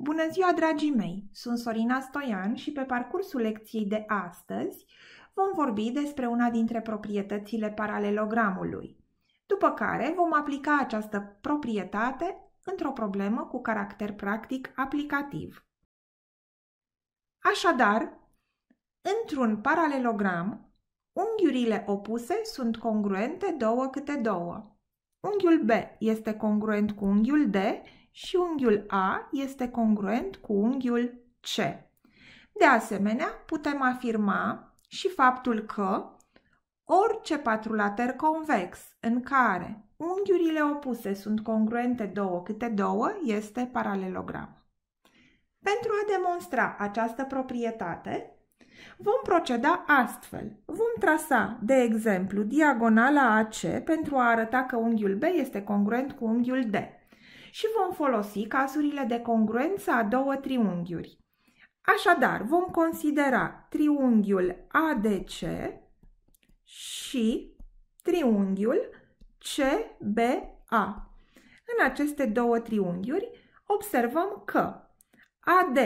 Bună ziua, dragii mei! Sunt Sorina Stoian și pe parcursul lecției de astăzi vom vorbi despre una dintre proprietățile paralelogramului, după care vom aplica această proprietate într-o problemă cu caracter practic aplicativ. Așadar, într-un paralelogram, unghiurile opuse sunt congruente două câte două. Unghiul B este congruent cu unghiul D și unghiul A este congruent cu unghiul C. De asemenea, putem afirma și faptul că orice patrulater convex în care unghiurile opuse sunt congruente două câte două este paralelogram. Pentru a demonstra această proprietate, Vom proceda astfel. Vom trasa, de exemplu, diagonala AC pentru a arăta că unghiul B este congruent cu unghiul D și vom folosi cazurile de congruență a două triunghiuri. Așadar, vom considera triunghiul ADC și triunghiul CBA. În aceste două triunghiuri observăm că AD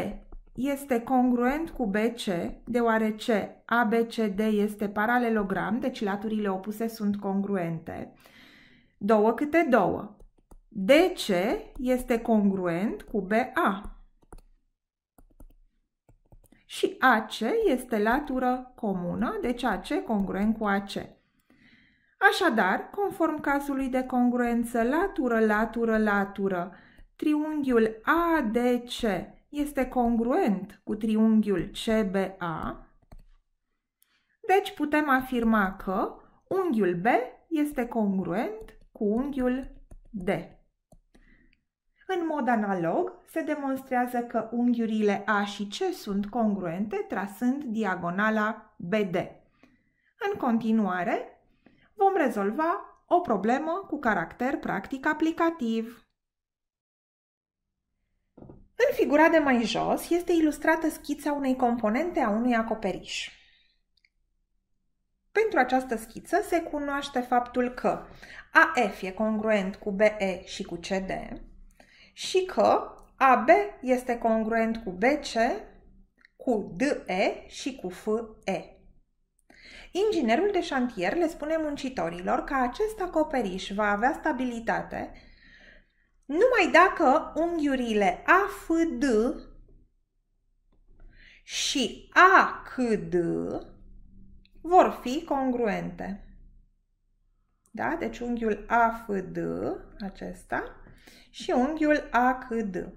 este congruent cu BC, deoarece ABCD este paralelogram, deci laturile opuse sunt congruente. Două câte două. DC este congruent cu BA. Și AC este latură comună, deci AC congruent cu AC. Așadar, conform cazului de congruență latură-latură-latură, triunghiul ADC este congruent cu triunghiul CBA, deci putem afirma că unghiul B este congruent cu unghiul D. În mod analog, se demonstrează că unghiurile A și C sunt congruente trasând diagonala BD. În continuare, vom rezolva o problemă cu caracter practic aplicativ. În figura de mai jos este ilustrată schița unei componente a unui acoperiș. Pentru această schiță se cunoaște faptul că AF e congruent cu BE și cu CD și că AB este congruent cu BC, cu DE și cu FE. Inginerul de șantier le spune muncitorilor că acest acoperiș va avea stabilitate numai dacă unghiurile AFD și ACD vor fi congruente. Da? Deci unghiul AFD, acesta, și unghiul ACD.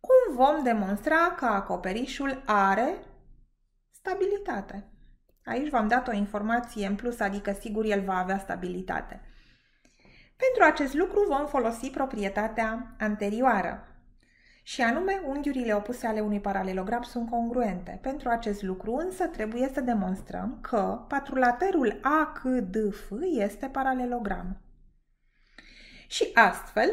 Cum vom demonstra că acoperișul are stabilitate? Aici v-am dat o informație în plus, adică sigur el va avea stabilitate. Pentru acest lucru vom folosi proprietatea anterioară, și anume unghiurile opuse ale unui paralelogram sunt congruente. Pentru acest lucru însă trebuie să demonstrăm că patrulaterul ACDF este paralelogram. Și astfel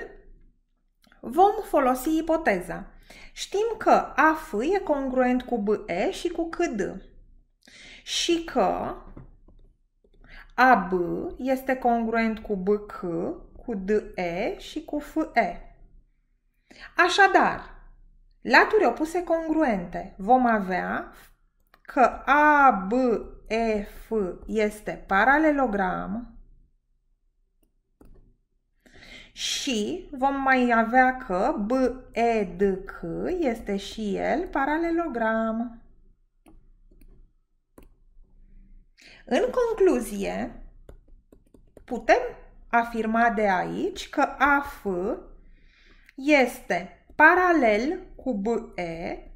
vom folosi ipoteza. Știm că AF e congruent cu BE și cu CD. și că AB este congruent cu BC, cu DE și cu FE. Așadar, laturi opuse congruente vom avea că ABEF este paralelogram și vom mai avea că BEDC este și el paralelogram. În concluzie, putem afirma de aici că AF este paralel cu BE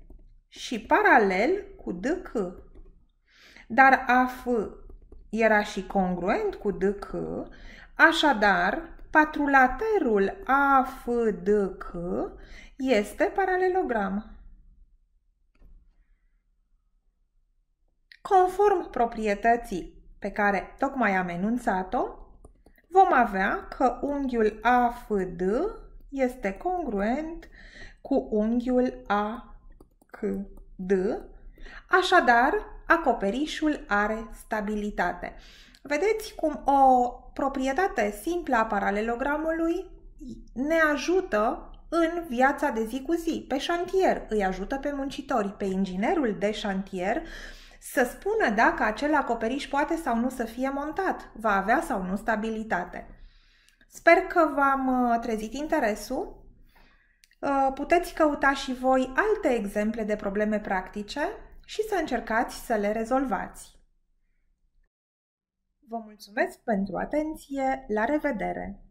și paralel cu DK. Dar AF era și congruent cu DK, așadar patrulaterul AFDK este paralelogram. Conform proprietății pe care tocmai am enunțat-o, vom avea că unghiul AFD este congruent cu unghiul ACD, așadar acoperișul are stabilitate. Vedeți cum o proprietate simplă a paralelogramului ne ajută în viața de zi cu zi, pe șantier, îi ajută pe muncitori, pe inginerul de șantier să spună dacă acel acoperiș poate sau nu să fie montat, va avea sau nu stabilitate. Sper că v-am uh, trezit interesul. Uh, puteți căuta și voi alte exemple de probleme practice și să încercați să le rezolvați. Vă mulțumesc pentru atenție, la revedere!